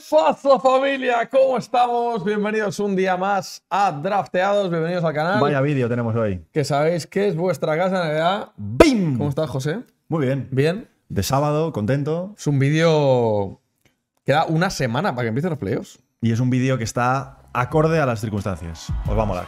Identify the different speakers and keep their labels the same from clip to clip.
Speaker 1: ¡Fazo familia! ¿Cómo estamos? Bienvenidos un día más a Drafteados, bienvenidos al canal. Vaya
Speaker 2: vídeo tenemos hoy.
Speaker 1: Que sabéis que es vuestra casa, Navidad. ¡Bim!
Speaker 2: ¿Cómo estás, José? Muy bien. Bien. De sábado, contento. Es un vídeo. que da una semana para que empiecen los playoffs. Y es un vídeo que está acorde a las circunstancias. Os va a molar.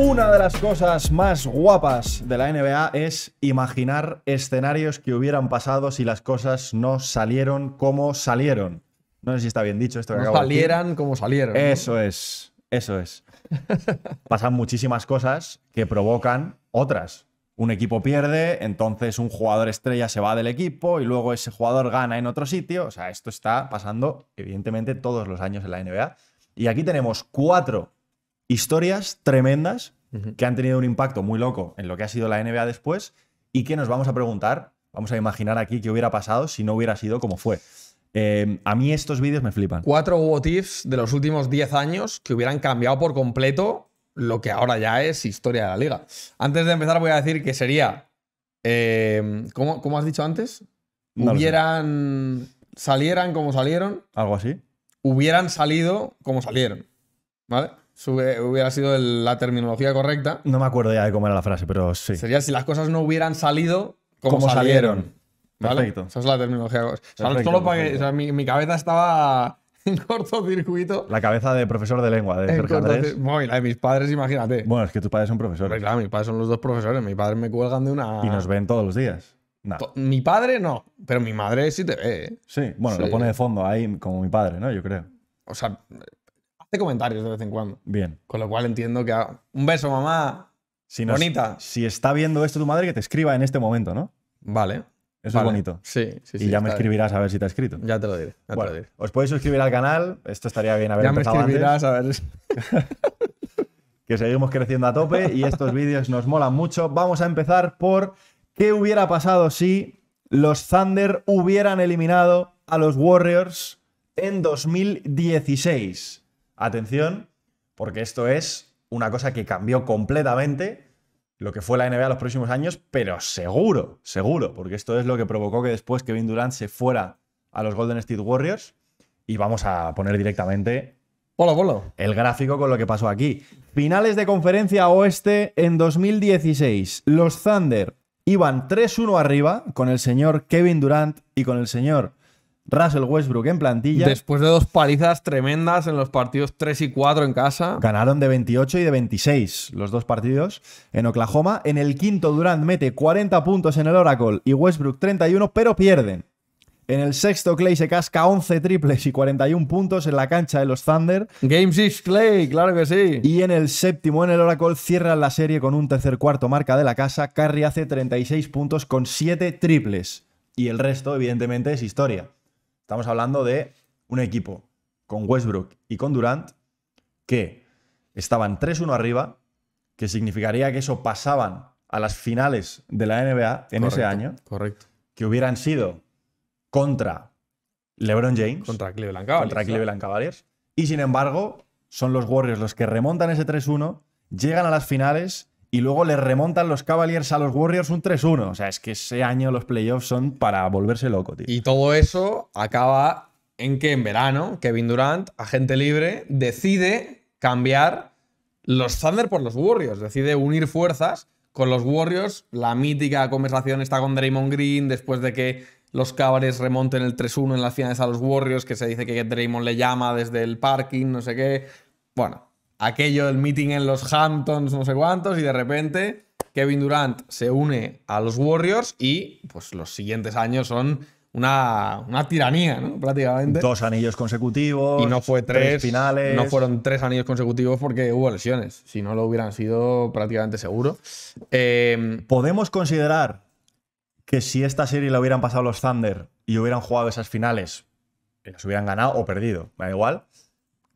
Speaker 2: Una de las cosas más guapas de la NBA es imaginar escenarios que hubieran pasado si las cosas no salieron como salieron. No sé si está bien dicho esto. Que no salieran como salieron. Eso es, eso es. Pasan muchísimas cosas que provocan otras. Un equipo pierde, entonces un jugador estrella se va del equipo y luego ese jugador gana en otro sitio. O sea, esto está pasando evidentemente todos los años en la NBA. Y aquí tenemos cuatro historias tremendas que han tenido un impacto muy loco en lo que ha sido la NBA después y que nos vamos a preguntar, vamos a imaginar aquí qué hubiera pasado si no hubiera sido como fue. Em, a mí estos vídeos me flipan. Cuatro what de los últimos 10 años que hubieran cambiado
Speaker 1: por completo lo que ahora ya es historia de la liga. Antes de empezar voy a decir que sería, em, ¿cómo, has dicho antes? hubieran, salieran como salieron. Algo así. Hubieran salido como salieron. ¿Vale? hubiera sido la terminología correcta.
Speaker 2: No me acuerdo ya de cómo era la frase, pero sí.
Speaker 1: Sería si las cosas no hubieran salido como, salieron. Perfecto. Esa es la terminología. O mi, cabeza estaba en cortocircuito. La cabeza de profesor de lengua de Sergio Andrés. Bueno, la de mis padres, imagínate. Bueno, es que tus padres son profesores. claro, mis padres son los dos profesores. Mis padres me cuelgan de una. Y nos
Speaker 2: ven todos los días.
Speaker 1: Mi padre no, pero mi madre sí te ve. ¿eh? Sí, bueno, lo pone de
Speaker 2: fondo ahí como mi padre, ¿no? Yo creo. O sea, de comentarios de vez en cuando. Bien.
Speaker 1: Con lo cual entiendo que. Ah, un beso, mamá.
Speaker 2: Si Bonita. Si está viendo esto tu madre, que te escriba en este momento, ¿no? Vale. Eso es bonito. Sí, sí, sí. y ya me escribirás a ver si te ha escrito. Ya te lo diré. os podéis suscribir al canal. Esto estaría bien haber Ya me escribirás a ver. Que seguimos creciendo a tope y estos vídeos nos molan mucho. Vamos a empezar por qué hubiera pasado si los Thunder hubieran eliminado a los Warriors en 2016. Atención, porque esto es una cosa que cambió completamente lo que fue la NBA los próximos años, pero seguro, seguro, porque esto es lo que provocó que después Kevin Durant se fuera a los Golden State Warriors y vamos a poner directamente El gráfico con lo que pasó aquí. Finales de conferencia oeste en 2016. Los Thunder iban 3-1 arriba con el señor Kevin Durant y con el señor Russell Westbrook en plantilla. Después
Speaker 1: de dos palizas tremendas en los partidos 3 y 4 en casa.
Speaker 2: Ganaron de 28 y de 26 los dos partidos en Oklahoma. En el quinto, Durant mete 40 puntos en el Oracle y Westbrook 31, pero pierden. En el sexto, Clay se casca 11 triples y 41 puntos en la cancha de los Thunder. Game 6, Clay, claro que sí. Y en el séptimo, en el Oracle, cierran la serie con un tercer cuarto marca de la casa. Curry hace 36 puntos con 7 triples. Y el resto, evidentemente, es historia. Estamos hablando de un equipo con Westbrook y con Durant que estaban 3-1 arriba, que significaría que eso pasaban a las finales de la NBA en ese año. Correcto. Que hubieran sido contra LeBron James. Contra Cleveland Cavaliers. Contra Cleveland Cavaliers. Y sin embargo, son los Warriors los que remontan ese 3-1, llegan a las finales y luego le remontan los Cavaliers a los Warriors un 3-1. O sea, es que ese año los playoffs son para volverse loco, tío. Y todo eso
Speaker 1: acaba en que en verano Kevin Durant, agente libre, decide cambiar los Thunder por los Warriors, decide unir fuerzas con los Warriors. La mítica conversación está con Draymond Green después de que los Cavaliers remonten el 3-1 en las finales a los Warriors, que se dice que Draymond le llama desde el parking, no sé qué. Bueno, aquello, del meeting en los Hamptons, no sé cuántos, y de repente Kevin Durant se une a los Warriors y pues los siguientes años son una, tiranía, ¿no? Prácticamente. Dos anillos consecutivos. Y no fue tres, finales. No fueron tres anillos consecutivos
Speaker 2: porque hubo lesiones. Si no lo hubieran sido prácticamente seguro. Em, Podemos considerar que si esta serie la hubieran pasado los Thunder y hubieran jugado esas finales, las hubieran ganado o perdido, me da igual.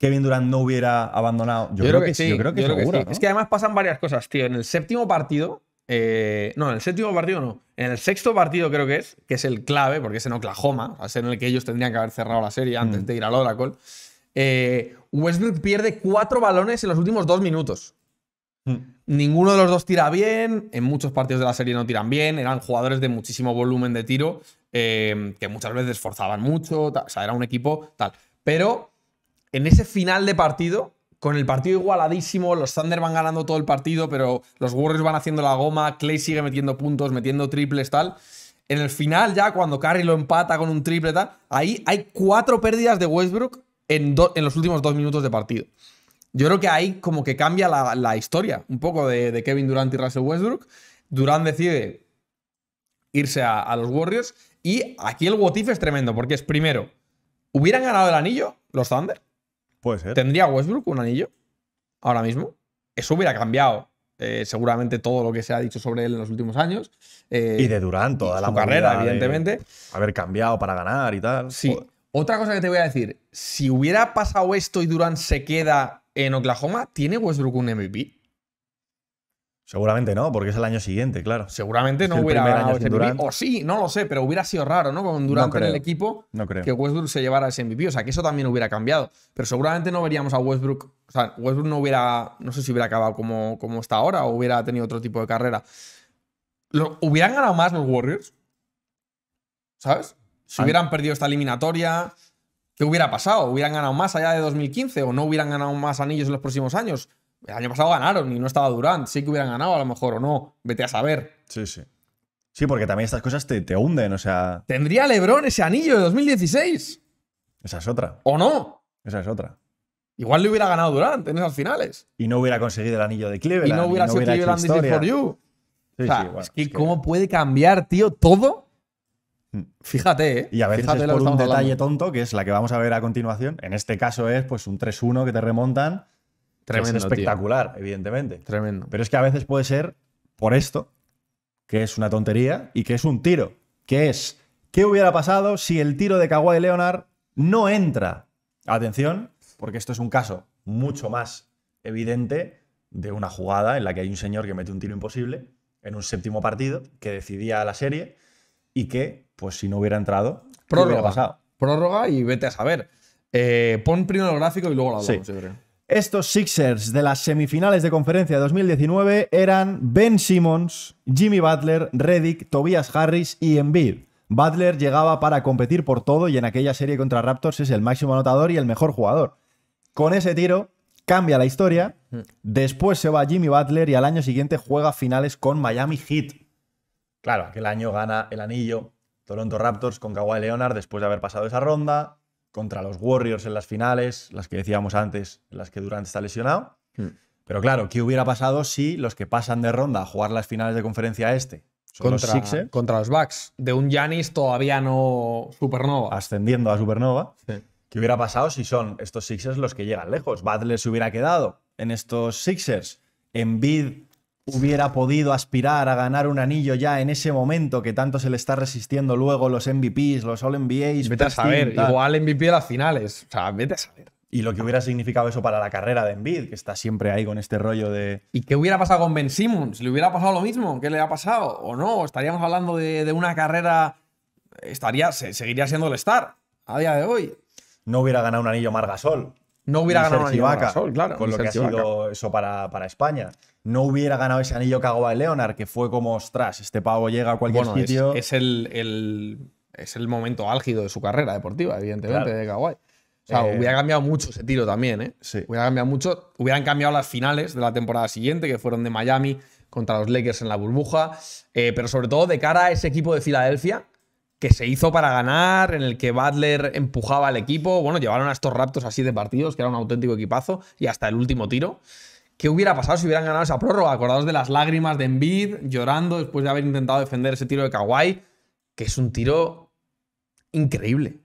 Speaker 2: Kevin Durant no hubiera abandonado. Yo, creo, que, sí. Yo creo que, seguro, Es
Speaker 1: que además pasan varias cosas, tío. En el séptimo partido, eh, no, en el séptimo partido no. En el sexto partido creo que es, que es el clave, porque es en Oklahoma, o en el que ellos tendrían que haber cerrado la serie antes mm. de ir al Oracle. Eh, Westbrook pierde cuatro balones en los últimos dos minutos. Mm. Ninguno de los dos tira bien, en muchos partidos de la serie no tiran bien, eran jugadores de muchísimo volumen de tiro, eh, que muchas veces forzaban mucho, o sea, era un equipo tal. Pero en ese final de partido, con el partido igualadísimo, los Thunder van ganando todo el partido, pero los Warriors van haciendo la goma, Clay sigue metiendo puntos, metiendo triples, tal. En el final, ya cuando Curry lo empata con un triple, tal, ahí hay cuatro pérdidas de Westbrook en, los últimos dos minutos de partido. Yo creo que ahí como que cambia la, historia un poco de, Kevin Durant y Russell Westbrook. Durant decide irse a, los Warriors y aquí el what es tremendo, porque es primero, ¿hubieran ganado el anillo los Thunder? ¿Tendría Westbrook un anillo ahora mismo? Eso hubiera cambiado eh, seguramente todo lo que se ha dicho sobre él en los últimos años. Eh, y de Durán, toda la carrera, evidentemente. Haber cambiado para ganar y tal. Sí. Otra cosa que te voy a decir, si hubiera pasado esto y Durán se queda en Oklahoma,
Speaker 2: ¿tiene Westbrook un MVP? Seguramente no, porque es el año siguiente, claro. Seguramente no hubiera ganado
Speaker 1: O sí, no lo sé, pero hubiera sido raro, ¿no? Con Durant en el equipo, que Westbrook se llevara ese MVP. O sea, que eso también hubiera cambiado. Pero seguramente no veríamos a Westbrook. O sea, Westbrook no hubiera. No sé si hubiera acabado como, como está ahora o hubiera tenido otro tipo de carrera. Lo, ¿Hubieran ganado más los Warriors? ¿Sabes? Si ah. hubieran perdido esta eliminatoria, ¿qué hubiera pasado? ¿Hubieran ganado más allá de 2015 o no hubieran ganado más anillos en los próximos años? El año pasado ganaron y no estaba Durant. Sí que hubieran ganado a lo mejor o no. Vete a saber. Sí, sí.
Speaker 2: Sí, porque también estas cosas te, hunden, o sea. ¿Tendría Lebron ese anillo de 2016? Esa es otra. ¿O no? Esa es otra. Igual le hubiera ganado Durant en esas finales. Y no hubiera conseguido el anillo de Cleveland. Y no hubiera y sido Cleveland for You. o sea, es, que cómo
Speaker 1: puede cambiar, tío, todo.
Speaker 2: Mm. Fíjate, ¿eh? Y a veces es por un detalle tonto, que es la que vamos a ver a continuación. En este caso es pues un 3-1 que te remontan
Speaker 1: Tremendo, es espectacular,
Speaker 2: evidentemente. Tremendo. Pero es que a veces puede ser por esto, que es una tontería y que es un tiro. Que es, ¿qué hubiera pasado si el tiro de Kawhi Leonard no entra? Atención, porque esto es un caso mucho más evidente de una jugada en la que hay un señor que mete un tiro imposible en un séptimo partido que decidía la serie y que, pues si no hubiera entrado, prórroga, hubiera pasado? Prórroga y vete a saber. Eh, pon primero el gráfico y luego la estos Sixers de las semifinales de conferencia de 2019 eran Ben Simmons, Jimmy Butler, Reddick, Tobias Harris y Embiid. Butler llegaba para competir por todo y en aquella serie contra Raptors es el máximo anotador y el mejor jugador. Con ese tiro cambia la historia, después se va Jimmy Butler y al año siguiente juega finales con Miami Heat. Claro, aquel año gana el anillo Toronto Raptors con Kawhi Leonard después de haber pasado esa ronda contra los Warriors en las finales, las que decíamos antes, las que Durant está lesionado. Hmm. Pero claro, ¿qué hubiera pasado si los que pasan de ronda a jugar las finales de conferencia este son contra, los Sixers? Contra los Bucks, de un Giannis todavía no supernova. Ascendiendo a supernova. ¿Qué hubiera pasado si son estos Sixers los que llegan lejos? Butler se hubiera quedado en estos Sixers. en vid hubiera podido aspirar a ganar un anillo ya en ese momento que tanto se le está resistiendo luego los MVPs, los All NBAs. Vete a saber, igual MVP de las finales. O sea, vete a saber. Y lo que hubiera significado eso para la carrera de Embiid, que está
Speaker 1: siempre ahí con este rollo de. ¿Y qué hubiera pasado con Ben Simmons? ¿Le hubiera pasado lo mismo? ¿Qué le ha pasado? ¿O no? ¿Estaríamos hablando de, de una carrera. Estaría, seguiría siendo el star a día
Speaker 2: de hoy? No hubiera ganado un anillo Margasol
Speaker 1: no hubiera ganado claro, con lo que ha sido
Speaker 2: eso para, para, España. No hubiera ganado ese anillo que de Leonard, que fue como, ostras, este pavo llega a cualquier sitio. Es,
Speaker 1: el, momento álgido de su carrera deportiva, evidentemente, de Kawhi. O sea, eh, hubiera cambiado mucho ese tiro también, ¿eh? Sí. Hubiera cambiado mucho. Hubieran cambiado las finales de la temporada siguiente, que fueron de Miami contra los Lakers en la burbuja. Eh, pero sobre todo de cara a ese equipo de Filadelfia, que se hizo para ganar, en el que Butler empujaba al equipo. Bueno, llevaron a estos raptos así de partidos, que era un auténtico equipazo, y hasta el último tiro. ¿Qué hubiera pasado si hubieran ganado esa prórroga? Acordados de las lágrimas de Envid, llorando después de haber intentado defender ese tiro de Kawhi, que es un tiro increíble.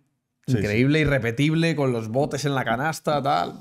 Speaker 1: Increíble, irrepetible, con los botes en la canasta, tal.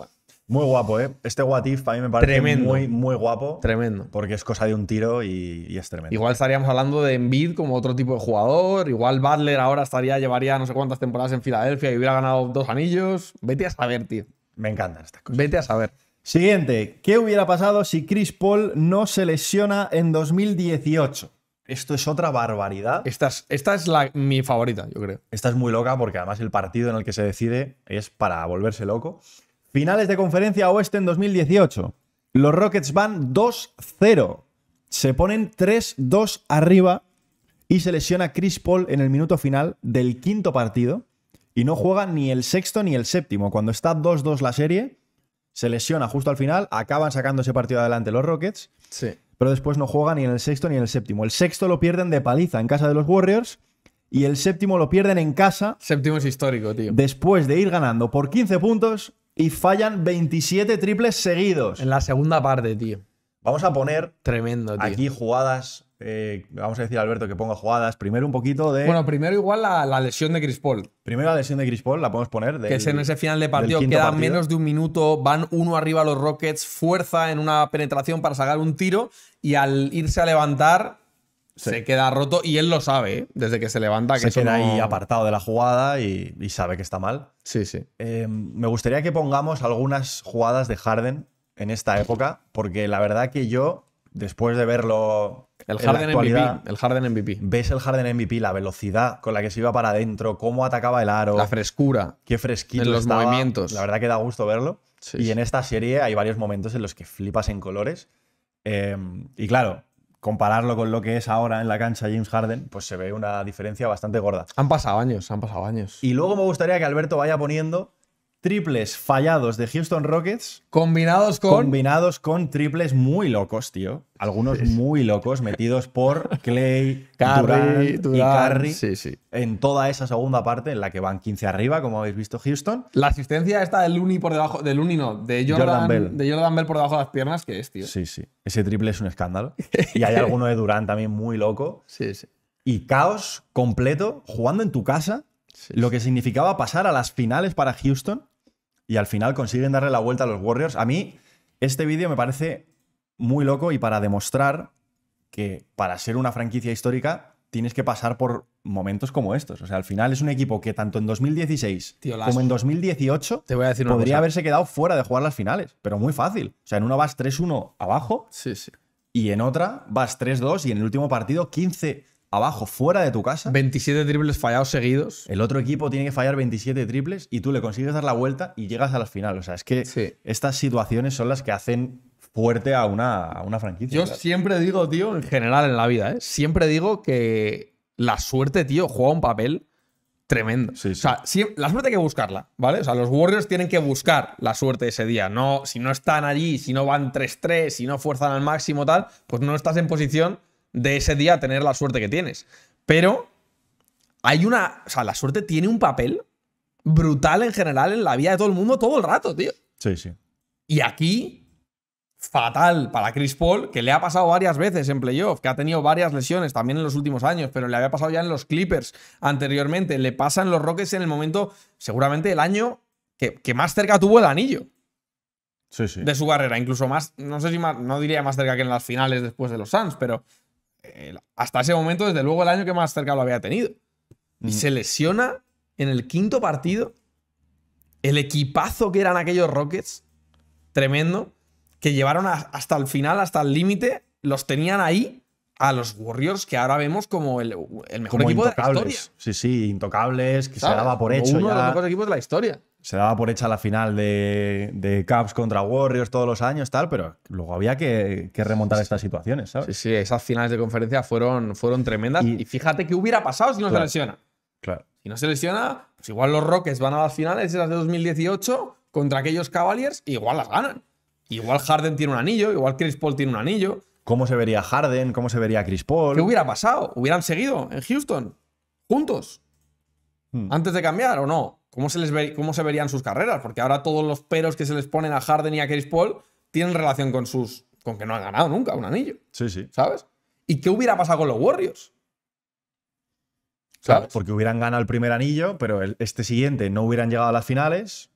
Speaker 2: Muy guapo, ¿eh? Este What a mí
Speaker 1: me parece muy,
Speaker 2: muy guapo. Tremendo. Porque es cosa de un tiro y, es tremendo. Igual estaríamos hablando
Speaker 1: de Embiid como otro tipo de jugador. Igual Butler ahora estaría, llevaría no sé cuántas temporadas en Filadelfia y hubiera ganado dos anillos. Vete a saber, tío. Me encantan estas cosas. Vete a saber.
Speaker 2: Siguiente. ¿Qué hubiera pasado si Chris Paul no se lesiona en 2018? Esto es otra barbaridad. Esta es, esta es la, mi favorita, yo creo. Esta es muy loca porque además el partido en el que se decide es para volverse loco. Finales de conferencia oeste en 2018. Los Rockets van 2-0. Se ponen 3-2 arriba y se lesiona Chris Paul en el minuto final del quinto partido. Y no juega ni el sexto ni el séptimo. Cuando está 2-2 la serie, se lesiona justo al final. Acaban sacando ese partido adelante los Rockets. Sí. Pero después no juegan ni en el sexto ni en el séptimo. El sexto lo pierden de paliza en casa de los Warriors. Y el séptimo lo pierden en casa. Séptimo es histórico, tío. Después de ir ganando por 15 puntos y fallan 27 triples seguidos. En la segunda parte, tío. Vamos a poner Tremendo, tío. aquí jugadas. Eh, vamos a decir Alberto que ponga jugadas. Primero un poquito de. Bueno, primero igual la, la lesión de Chris Paul, primero la lesión de Chris Paul, la podemos poner. de. que es en ese final de partido, Quedan queda menos
Speaker 1: de un minuto, van uno arriba los Rockets, fuerza en una penetración para sacar un tiro y al irse a levantar se queda roto y él lo sabe, ¿eh? desde que se
Speaker 2: levanta. Que se queda ahí apartado de la jugada y, sabe que está mal. Sí, sí. Em, me gustaría que pongamos algunas jugadas de Harden en esta época, porque la verdad que yo, después de verlo. El Harden MVP. El Harden MVP. Ves el Harden MVP, la velocidad con la que se iba para adentro, cómo atacaba el aro. La frescura. Qué fresquito. En los movimientos. La verdad que da gusto verlo. y en esta serie hay varios momentos en los que flipas en colores. Em, y claro, compararlo con lo que es ahora en la cancha James Harden, pues se ve una diferencia bastante gorda. Han pasado años, han pasado años. Y luego me gustaría que Alberto vaya poniendo triples fallados de Houston Rockets. Combinados con. Combinados con triples muy locos, tío. Algunos muy locos, metidos por Clay, y Curry. Sí, en toda esa segunda parte, en la que van 15 arriba, como habéis visto, Houston. La asistencia está del Uni por debajo. Del Uni no, de Jordan, Bell. De Jordan Bell por debajo de las piernas, que es, tío. Sí, sí. Ese triple es un escándalo. y hay alguno de Durant también muy loco. Sí, sí. Y caos completo, jugando en tu casa. lo que significaba pasar a las finales para Houston y al final consiguen darle la vuelta a los Warriors. A mí, este vídeo me parece muy loco y para demostrar que para ser una franquicia histórica tienes que pasar por momentos como estos. O sea, al final es un equipo que tanto en 2016 como en 2018 te voy a decir podría haberse quedado fuera de jugar las finales, pero muy fácil. O sea, en una vas 3-1 abajo sí, sí. y en otra vas 3-2 y en el último partido 15 abajo, fuera de tu casa. 27 triples fallados seguidos. El otro equipo tiene que fallar 27 triples y tú le consigues dar la vuelta y llegas a la final. O sea, es que estas situaciones son las que hacen fuerte a una, una franquicia. Yo
Speaker 1: siempre digo, tío, en general en la vida, ¿eh? siempre digo que la suerte, tío, juega un papel tremendo. O sea, la suerte hay que buscarla, ¿vale? O sea, los Warriors tienen que buscar la suerte ese día. No, si no están allí, si no van 3-3, si no fuerzan al máximo, tal, pues no estás en posición de ese día tener la suerte que tienes. Pero hay una. O sea, la suerte tiene un papel brutal en general en la vida de todo el mundo todo el rato, tío. Sí, sí. Y aquí, fatal para Chris Paul, que le ha pasado varias veces en playoff, que ha tenido varias lesiones también en los últimos años, pero le había pasado ya en los Clippers anteriormente. Le pasan los Rockets en el momento, seguramente el año que, más cerca tuvo el anillo. Sí, sí. De su carrera, incluso más, no sé si más, no diría más cerca que en las finales después de los Suns, pero hasta ese momento, desde luego, el año que más cerca lo había tenido. Y se lesiona en el quinto partido. El equipazo que eran aquellos Rockets, tremendo, que llevaron hasta el final, hasta el límite, los tenían ahí a los Warriors que ahora vemos como el, mejor equipo de la historia.
Speaker 2: Sí, sí, intocables, que se daba por hecho. Uno de los equipos de la historia se daba por hecha la final de, de Caps contra Warriors todos los años, tal, pero luego había que, remontar estas situaciones, ¿sabes? Sí, sí, esas finales de conferencia fueron, fueron
Speaker 1: tremendas. Y, fíjate qué hubiera pasado si no se lesiona. Claro. Si no se lesiona, pues igual los Rockets van a las finales, esas de 2018, contra aquellos Cavaliers, y igual las ganan. Igual Harden tiene un anillo, igual Chris Paul tiene un anillo.
Speaker 2: ¿Cómo se vería Harden? ¿Cómo se vería Chris Paul? ¿Qué hubiera pasado?
Speaker 1: ¿Hubieran seguido en Houston? ¿Juntos? Hmm. ¿Antes de cambiar o no? cómo se, les ve, cómo se verían sus carreras, porque ahora todos los peros que se les ponen a Harden y a Chris Paul tienen relación
Speaker 2: con sus con que no han ganado nunca un anillo. Sí, sí. ¿Sabes? ¿Y qué hubiera pasado con los Warriors? porque hubieran ganado el primer anillo, pero este siguiente no hubieran llegado a las finales.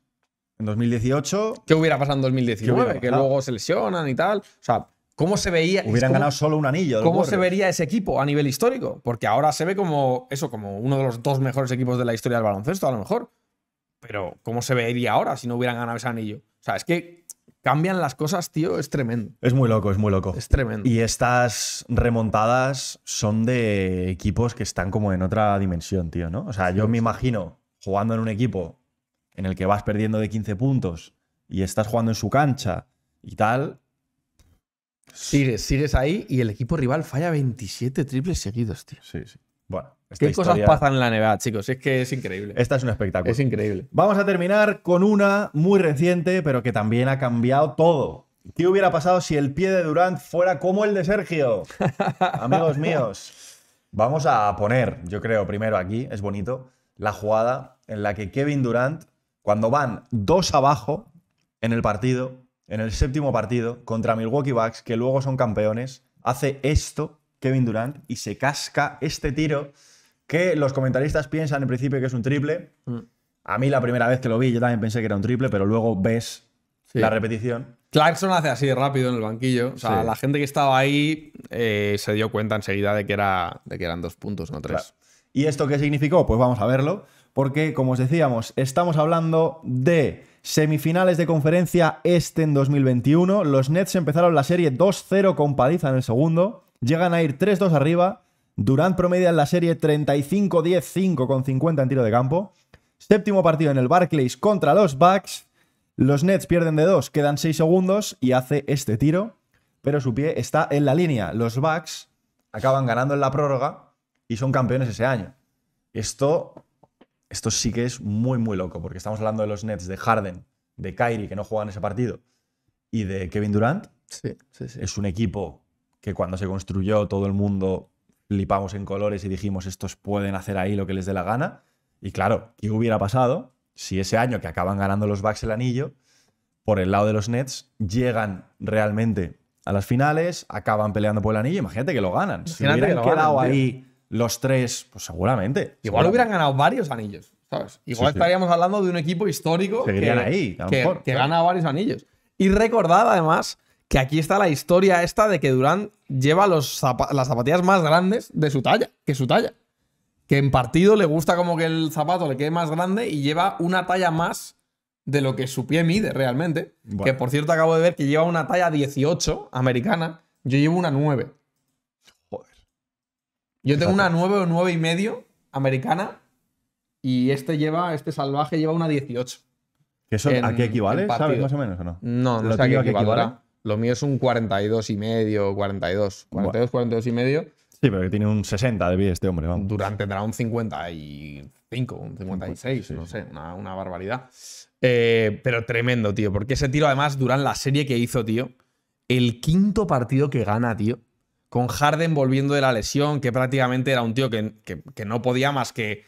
Speaker 2: En 2018. ¿Qué hubiera pasado en 2019? Que luego
Speaker 1: se lesionan y tal. O sea, ¿cómo se veía. Hubieran ganado solo un anillo. ¿Cómo se vería ese equipo a nivel histórico? Porque ahora se ve como eso, como uno de los dos mejores equipos de la historia del baloncesto, a lo mejor. Pero, ¿cómo se vería ahora si no hubieran ganado ese anillo? O sea, es que cambian las cosas, tío, es
Speaker 2: tremendo. Es muy loco, es muy loco. Es tremendo. Y estas remontadas son de equipos que están como en otra dimensión, tío, ¿no? O sea, yo me imagino jugando en un equipo en el que vas perdiendo de 15 puntos y estás jugando en su cancha y tal. Sigues, sigues ahí y el equipo rival falla 27 triples seguidos,
Speaker 1: tío. Sí, sí. Bueno, ¿Qué cosas pasan en la nevada, chicos? Es que es increíble. Esta es un espectáculo. Es increíble.
Speaker 2: Vamos a terminar con una muy reciente, pero que también ha cambiado todo. ¿Qué hubiera pasado si el pie de Durant fuera como el de Sergio? Amigos míos, vamos a poner, yo creo, primero aquí, es bonito, la jugada en la que Kevin Durant, cuando van dos abajo en el partido, en el séptimo partido, contra Milwaukee Bucks, que luego son campeones, hace esto Kevin Durant y se casca este tiro que los comentaristas piensan en principio que es un triple. Mm. A mí la primera vez que lo vi yo también pensé que era un triple, pero luego ves la repetición.
Speaker 1: Clarkson hace así rápido en el banquillo. O sea, la gente que estaba ahí eh, se dio cuenta enseguida de que, era, de que
Speaker 2: eran dos puntos, no tres. ¿Y esto qué significó? Pues vamos a verlo, porque como os decíamos, estamos hablando de semifinales de conferencia este en 2021. Los Nets empezaron la serie 2-0 con Padiza en el segundo. Llegan a ir 3-2 arriba. Durant promedia en la serie 35-10-5 con 50 en tiro de campo. Séptimo partido en el Barclays contra los Bucks. Los Nets pierden de 2, quedan 6 segundos y hace este tiro, pero su pie está en la línea. Los Bucks acaban ganando en la prórroga y son campeones ese año. Esto, esto sí que es muy, muy loco, porque estamos hablando de los Nets, de Harden, de Kyrie, que no juegan ese partido, y de Kevin Durant. Sí, sí, sí. Es un equipo que cuando se construyó todo el mundo lipamos en colores y dijimos estos pueden hacer ahí lo que les dé la gana. Y claro, ¿qué hubiera pasado si ese año que acaban ganando los Bucks el anillo, por el lado de los Nets, llegan realmente a las finales, acaban peleando por el anillo? Imagínate que lo ganan. si hubieran quedado ahí los tres, pues seguramente. Igual hubieran
Speaker 1: ganado varios anillos, Igual estaríamos hablando de un equipo histórico que, ahí, gana varios anillos. Y recordad además que aquí está la historia esta de que Durán lleva las zapatillas más grandes de su talla, que su talla. Que en partido le gusta como que el zapato le quede más grande y lleva una talla más de lo que su pie mide realmente. Que por cierto acabo de ver que lleva una talla 18 americana, yo llevo una 9. Joder. Yo tengo una 9 o 9 y medio americana y este lleva, este salvaje lleva una 18. ¿A qué equivale? ¿Sabes más o menos o no? No, no sé a qué equivale. Lo mío es un 42 y medio, 42. 42, 42 y medio. Sí, pero tiene un 60 de
Speaker 2: vida este hombre, Durante
Speaker 1: tendrá un 55, un 56, no sé, una, barbaridad. Eh, pero tremendo, tío. Porque ese tiro, además, durante la serie que hizo, tío. El quinto partido que gana, tío. Con Harden volviendo de la lesión, que prácticamente era un tío que, que, no podía más que,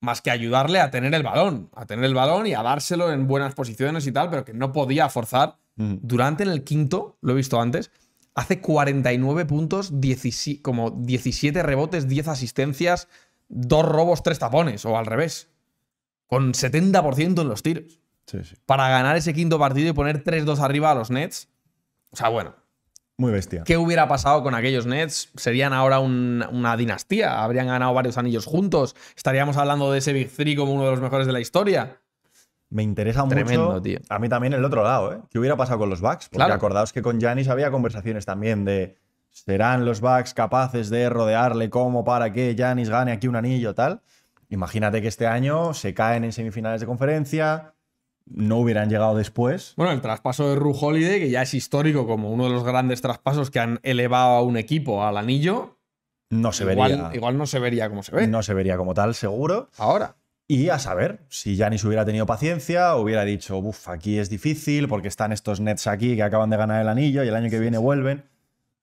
Speaker 1: más que ayudarle a tener el balón. A tener el balón y a dárselo en buenas posiciones y tal, pero que no podía forzar durante en el quinto, lo he visto antes, hace 49 puntos, como 17 rebotes, 10 asistencias, 2 robos, 3 tapones, o al revés. Con 70% en los tiros. Para ganar ese quinto partido y poner 3-2 arriba a los Nets. O sea, bueno. Muy bestia. ¿Qué hubiera pasado con aquellos Nets? Serían ahora una dinastía. Habrían ganado varios anillos juntos. Estaríamos hablando de ese Big Three como uno de los mejores de la historia.
Speaker 2: Me interesa Tremendo, mucho. A mí también el otro lado, ¿eh? ¿Qué hubiera pasado con los Bucks? Porque acordaos que con Janis había conversaciones también de. ¿Serán los Bucks capaces de rodearle cómo para que Janis gane aquí un anillo, tal? Imagínate que este año se caen en semifinales de conferencia, no hubieran llegado después. Bueno, el traspaso de Ru Holiday, que ya es histórico como
Speaker 1: uno de los grandes traspasos que han elevado a un equipo al anillo.
Speaker 2: No se vería. Igual no se vería como se ve. No se vería como tal, seguro. Ahora. Y a saber, si Janis hubiera tenido paciencia, hubiera dicho, uff, aquí es difícil porque están estos Nets aquí que acaban de ganar el anillo y el año que viene vuelven.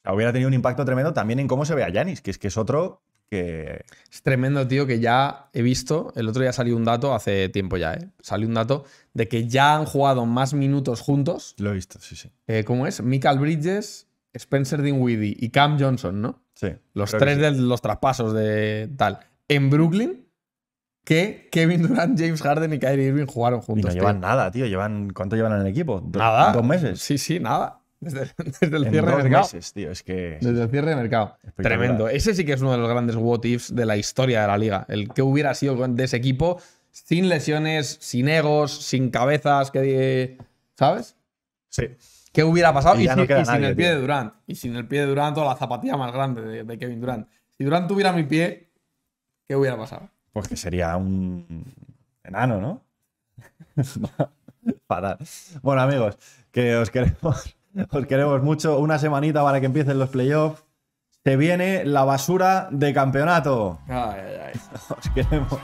Speaker 2: hubiera tenido un impacto tremendo también en cómo se ve a Janis, que es que es otro
Speaker 1: que... Es tremendo, tío, que ya he visto, el otro día salió un dato, hace tiempo ya, ¿eh? Salió un dato de que ya han jugado más minutos juntos. Lo he visto, sí, sí. ¿Cómo es? Michael Bridges, Spencer Dinwiddie y Cam Johnson, ¿no? Sí. Los tres de los traspasos de tal. En Brooklyn que Kevin Durant, James Harden y Kyrie Irving jugaron
Speaker 2: juntos. no llevan nada, tío. Llevan, ¿Cuánto llevan en el equipo? ¿Nada? ¿Dos meses? Sí, sí, nada. Desde, el cierre de mercado. Meses, tío, Desde
Speaker 1: el cierre de mercado. Tremendo.
Speaker 2: Ese sí que es uno de los grandes what
Speaker 1: ifs de la historia de la liga. El que hubiera sido de ese equipo sin lesiones, sin egos, sin cabezas, ¿sabes? Sí. ¿Qué hubiera pasado? Y, sin el pie de Durant. Y sin el pie de Durant o la zapatilla más grande de, de Kevin Durant. Si Durant tuviera mi pie, ¿qué hubiera pasado?
Speaker 2: Pues que sería un enano, ¿no? Fatal. Bueno, amigos, que os queremos, os queremos mucho. Una semanita para que empiecen los playoffs. Se viene la basura de campeonato. Os queremos.